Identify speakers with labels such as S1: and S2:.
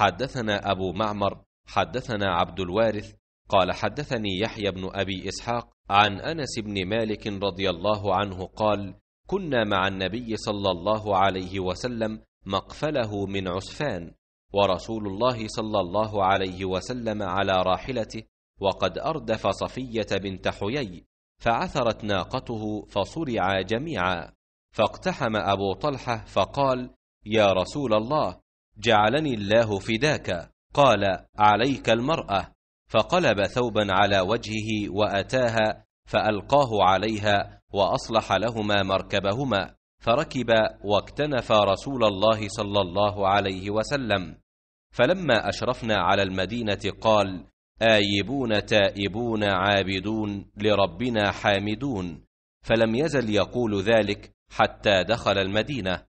S1: حدثنا أبو معمر
S2: حدثنا عبد الوارث قال حدثني يحيى بن أبي إسحاق عن أنس بن مالك رضي الله عنه قال كنا مع النبي صلى الله عليه وسلم مقفله من عسفان ورسول الله صلى الله عليه وسلم على راحلته وقد أردف صفية بنت حيي فعثرت ناقته فصرعا جميعا فاقتحم أبو طلحة فقال يا رسول الله جعلني الله فداك قال عليك المرأة فقلب ثوبا على وجهه وأتاها فألقاه عليها وأصلح لهما مركبهما فركب واكتنف رسول الله صلى الله عليه وسلم فلما أشرفنا على المدينة قال آيبون تائبون عابدون لربنا حامدون
S1: فلم يزل يقول ذلك حتى دخل المدينة